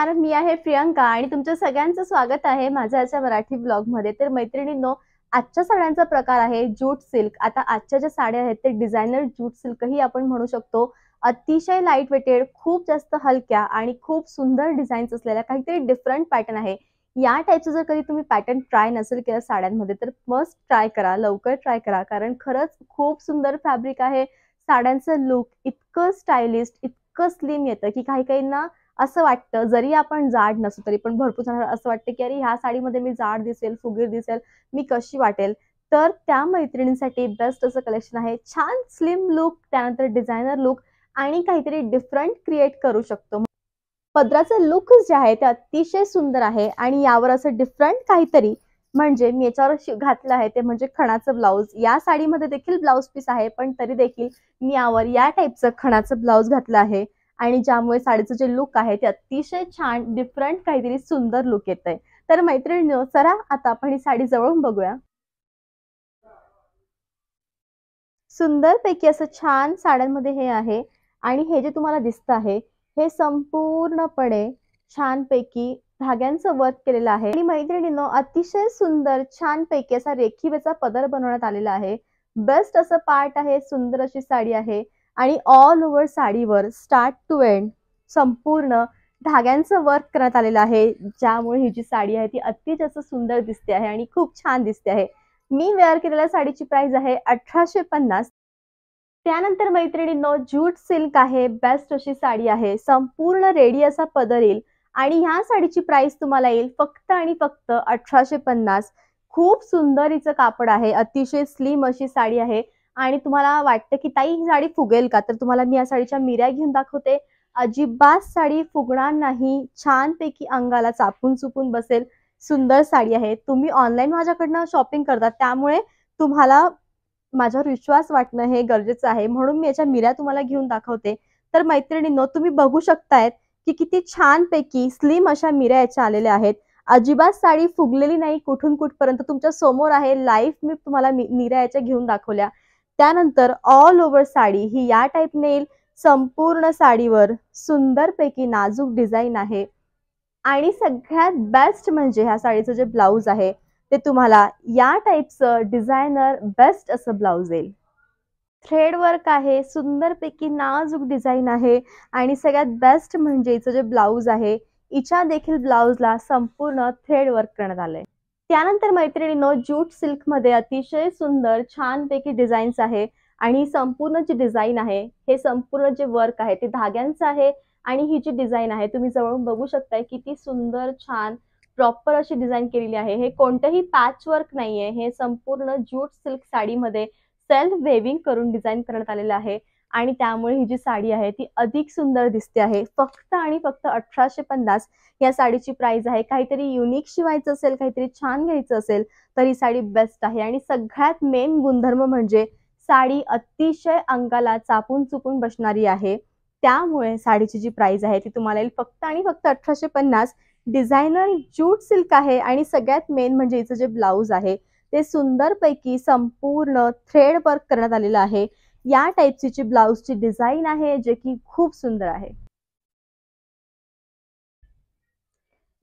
नमस्कार मी आहे प्रियंका आणि तुमच्या सगळ्यांचं स्वागत आहे माझ्या मराठी ब्लॉग मध्ये तर मैत्रिणींनो आजच्या साड्यांचा प्रकार आहे जूट सिल्क आता आजच्या ज्या साड्या आहेत ते डिझायनर जूट सिल्कही आपण म्हणू शकतो अतिशय लाईट वेटेड खूप जास्त हलक्या आणि खूप सुंदर डिझाईन्स असलेल्या काहीतरी डिफरंट पॅटर्न आहे या टाईपचं जर कधी तुम्ही पॅटर्न ट्राय नसेल केलं साड्यांमध्ये तर मस्त ट्राय करा लवकर ट्राय करा कारण खरंच खूप सुंदर फॅब्रिक आहे साड्यांचं लुक इतकं स्टायलिस्ट इतकं स्लिम येतं की काही काहींना असं वाटतं जरी आपण जाड नसू तरी पण भरपूर जण असं वाटतं की अरे ह्या साडीमध्ये मी जाड दिसेल फुगीर दिसेल मी कशी वाटेल तर त्या मैत्रिणींसाठी बेस्ट असं कलेक्शन आहे छान स्लिम लुक त्यानंतर डिझायनर लुक आणि काहीतरी डिफरंट क्रिएट करू शकतो पदराचे लुक जे आहे ते अतिशय सुंदर आहे आणि यावर असं डिफरंट काहीतरी म्हणजे मी याच्यावर घातलं आहे ते म्हणजे खणाचं ब्लाऊज या साडीमध्ये देखील ब्लाऊज पीस आहे पण तरी देखील मी यावर या टाईपचं खणाचं ब्लाऊज घातलं आहे आणि ज्यामुळे साडीचं जे लुक आहे ते अतिशय छान डिफरंट काहीतरी सुंदर लुक येत आहे तर मैत्रिणी सरा आता आपण ही साडी जवळून बघूया सुंदर पैकी असं छान साड्यांमध्ये हे आहे आणि हे जे तुम्हाला दिसत आहे हे संपूर्णपणे छान पैकी धाग्यांचं वर्क केलेलं आहे आणि मैत्रिणींनो अतिशय सुंदर छान पैकी असा रेखीवेचा पदर बनवण्यात आलेला आहे बेस्ट असं पार्ट आहे सुंदर अशी साडी आहे आणि ऑल ओव्हर साडीवर स्टार्ट टू एंड संपूर्ण धाग्यांचं वर्क करण्यात आलेलं आहे ज्यामुळे ही जी साडी आहे ती अतिशय सुंदर दिसते आहे आणि खूप छान दिसते आहे मी वेअर केलेल्या साडीची प्राइस आहे अठराशे पन्नास त्यानंतर मैत्रिणींनो जूट सिल्क आहे बेस्ट अशी साडी आहे संपूर्ण रेडी असा पदर येईल आणि ह्या साडीची प्राइस तुम्हाला येईल फक्त आणि फक्त अठराशे पन्नास खूप सुंदर हिचं कापड आहे अतिशय स्लिम अशी साडी आहे आणि तुम्हाला वाटतं की ताई ही साडी फुगेल का तर तुम्हाला मी या साडीच्या मिऱ्या घेऊन दाखवते अजिबात साडी फुगणार नाही छान पैकी अंगाला चापून चुपून बसेल सुंदर साडी आहे तुम्ही ऑनलाईन माझ्याकडनं शॉपिंग करता त्यामुळे तुम्हाला माझ्यावर विश्वास वाटणं हे गरजेचं आहे म्हणून मी याच्या मिऱ्या तुम्हाला घेऊन दाखवते तर मैत्रिणींनो तुम्ही बघू शकतायत की किती छान पैकी स्लिम अशा मिऱ्या याच्या आलेल्या आहेत अजिबात साडी फुगलेली नाही कुठून कुठपर्यंत तुमच्या समोर आहे लाईफ मी तुम्हाला मिऱ्या याच्या घेऊन दाखवल्या त्यानंतर ऑल ओव्हर साडी ही या टाईप नेल संपूर्ण साडीवर सुंदरपैकी नाजूक डिझाईन आहे आणि सगळ्यात बेस्ट म्हणजे ह्या साडीचं जे ब्लाऊज आहे ते तुम्हाला या टाईपचं डिझायनर बेस्ट असं ब्लाऊज येईल थ्रेड वर्क आहे सुंदरपैकी नाजूक डिझाईन आहे आणि सगळ्यात बेस्ट म्हणजे हिचं जे ब्लाऊज आहे इच्या देखील ब्लाऊजला संपूर्ण थ्रेड वर्क करण्यात आलंय त्यानंतर मैत्रिणीनो ज्यूट मध्ये अतिशय सुंदर छान पैकी डिझाईन्स आहे आणि संपूर्ण जे डिझाईन आहे हे संपूर्ण जे वर्क आहे ते धाग्यांचं आहे आणि ही जी डिझाईन आहे तुम्ही जवळून बघू शकताय किती सुंदर छान प्रॉपर अशी डिझाईन केलेली आहे हे कोणतंही पॅच वर्क नाहीये हे संपूर्ण ज्यूट सिल्क साडीमध्ये सेल्फ वेविंग करून डिझाईन करण्यात आलेलं आहे आणि त्यामुळे ही जी साडी आहे ती अधिक सुंदर दिसते आहे फक्त आणि फक्त अठराशे पन्नास या साडीची प्राइस आहे काहीतरी युनिक शिवायचं असेल काहीतरी छान घ्यायचं असेल तर ही साडी बेस्ट आहे आणि सगळ्यात मेन गुणधर्म म्हणजे साडी अतिशय अंगाला चापून चुपून बसणारी आहे त्यामुळे साडीची जी प्राइस आहे ती तुम्हाला येईल फक्त आणि फक्त अठराशे पन्नास डिझायनर जूट सिल्क आहे आणि सगळ्यात मेन म्हणजे हिचं जे ब्लाऊज आहे ते सुंदरपैकी संपूर्ण थ्रेड वर्क करण्यात आलेलं आहे या टाइपची जी ब्लाऊजची डिझाईन आहे जे की खूप सुंदर आहे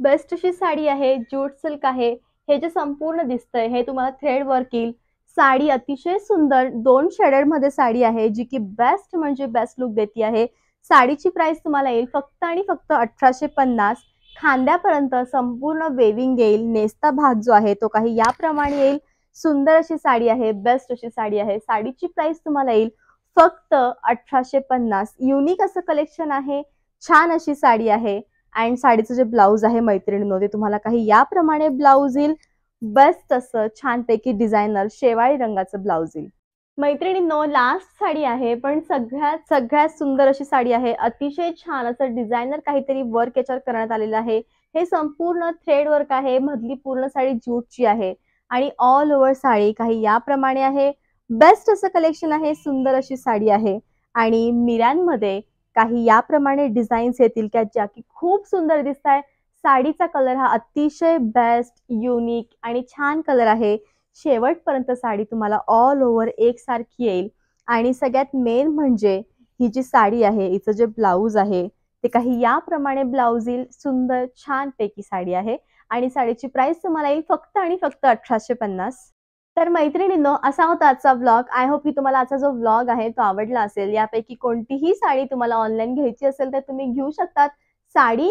बेस्टशी साडी आहे जूट सिल्क आहे हे जे संपूर्ण दिसतंय हे तुम्हाला थ्रेड वर्क येईल साडी अतिशय सुंदर दोन शेडर मध्ये साडी आहे जी की बेस्ट म्हणजे बेस्ट लुक देते आहे साडीची प्राइस तुम्हाला येईल फक्त आणि फक्त अठराशे पन्नास खांद्यापर्यंत संपूर्ण वेविंग येईल नेस्ता भाग जो आहे तो काही याप्रमाणे येईल सुंदर अशी साडी आहे बेस्ट अशी साडी आहे साडीची प्राइस तुम्हाला येईल फक्त अठराशे पन्नास युनिक असं कलेक्शन आहे छान अशी साडी आहे अँड साडीचं जे ब्लाऊज आहे मैत्रिणीनो ते तुम्हाला काही याप्रमाणे ब्लाऊज येईल बेस्ट असं छानपैकी डिझायनर शेवाळी रंगाचं ब्लाऊज येईल मैत्रिणींनो लास्ट साडी आहे पण सगळ्यात सगळ्यात सुंदर अशी साडी आहे अतिशय छान असं डिझायनर काहीतरी वर्क याच्यावर करण्यात आलेलं आहे हे संपूर्ण थ्रेड वर्क आहे मधली पूर्ण साडी ज्यूटची आहे आणि ऑल ओव्हर साडी काही याप्रमाणे आहे बेस्ट असं कलेक्शन आहे सुंदर अशी साडी आहे आणि मिऱ्यांमध्ये काही याप्रमाणे डिझाईन्स येतील की ज्या की खूप सुंदर दिसत आहे साडीचा कलर हा अतिशय बेस्ट युनिक आणि छान कलर आहे शेवटपर्यंत साडी तुम्हाला ऑल ओव्हर एकसारखी येईल आणि सगळ्यात मेन म्हणजे ही जी साडी आहे हिचं जे ब्लाऊज आहे ते काही याप्रमाणे ब्लाऊज येईल सुंदर पैकी साडी आहे आणि साडीची प्राइस तुम्हाला येईल फक्त आणि फक्त अठराशे पन्नास तर मैत्रिणींनो असा होता आजचा व्लॉग आय होप की तुम्हाला आजचा जो व्लॉग आहे तो आवडला असेल यापैकी कोणतीही साडी तुम्हाला ऑनलाईन घ्यायची असेल तर तुम्ही घेऊ शकतात साडी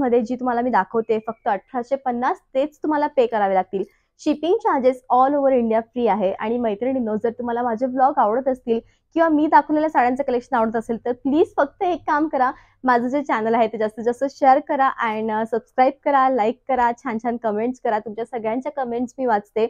मध्ये जी तुम्हाला मी दाखवते फक्त अठराशे पन्नास तेच तुम्हाला पे करावे लागतील shipping charges all over India free आहे आणि मैत्रिणींनो जर तुम्हाला माझे ब्लॉग आवडत असतील किंवा मी दाखवलेल्या साड्यांचं कलेक्शन आवडत असेल तर प्लीज फक्त एक काम करा माझं जे चॅनल आहे ते जास्तीत जास्त शेअर करा अँड सबस्क्राईब करा लाईक करा छान छान कमेंट्स करा तुमच्या सगळ्यांच्या कमेंट्स मी वाचते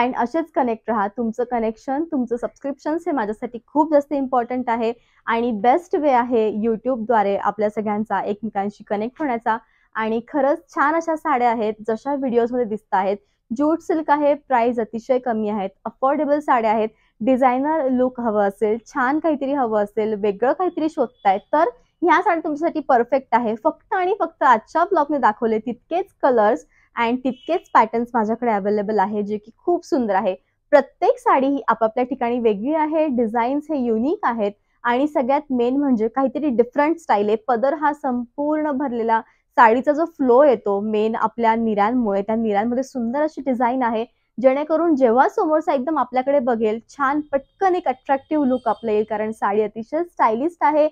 अँड असेच कनेक्ट राहा तुमचं कनेक्शन तुमचं सबस्क्रिप्शन्स हे माझ्यासाठी खूप जास्त इम्पॉर्टंट आहे आणि बेस्ट वे आहे यूट्यूबद्वारे आपल्या सगळ्यांचा एकमेकांशी कनेक्ट होण्याचा आणि खरंच छान अशा साड्या आहेत जशा व्हिडिओजमध्ये दिसत आहेत जूट सिल्क आहे प्राइस अतिशय कमी आहेत अफोर्डेबल साड्या आहेत डिझायनर लुक हवं असेल छान काहीतरी हवं असेल वेगळं काहीतरी शोधताय तर ह्या साड्या तुमच्यासाठी परफेक्ट आहे फक्त आणि फक्त आजच्या ब्लॉगने दाखवले तितकेच कलर्स अँड तितकेच पॅटर्न्स माझ्याकडे अवेलेबल आहे जे की खूप सुंदर आहे प्रत्येक साडी ही आपापल्या ठिकाणी वेगळी आहे डिझाईन्स हे युनिक आहेत आणि सगळ्यात मेन म्हणजे काहीतरी डिफरंट स्टाईल आहे पदर हा संपूर्ण भरलेला साडीचा जो फ्लो येतो मेन आपल्या निरांमुळे त्या निरांमध्ये सुंदर अशी डिझाईन आहे जेणेकरून जेव्हा समोरचा एकदम आपल्याकडे बघेल छान पटकन एक अट्रॅक्टिव्ह लुक आपलं येईल कारण साडी अतिशय स्टायलिस्ट आहे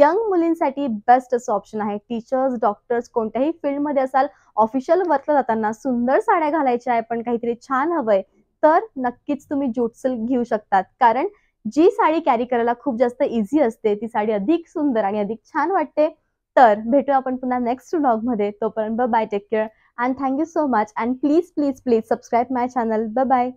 यंग मुलींसाठी बेस्ट असं ऑप्शन आहे टीचर्स डॉक्टर्स कोणत्याही फील्डमध्ये असाल ऑफिशियल वर्कला जाताना सुंदर साड्या घालायच्या आहे पण काहीतरी छान हवंय तर नक्कीच तुम्ही ज्यूट घेऊ शकतात कारण जी साडी कॅरी करायला खूप जास्त इझी असते ती साडी अधिक सुंदर आणि अधिक छान वाटते तर भेटू आपण पुन्हा नेक्स्ट मध्ये तोपर्यंत bye take care and thank you so much and please please please subscribe my channel bye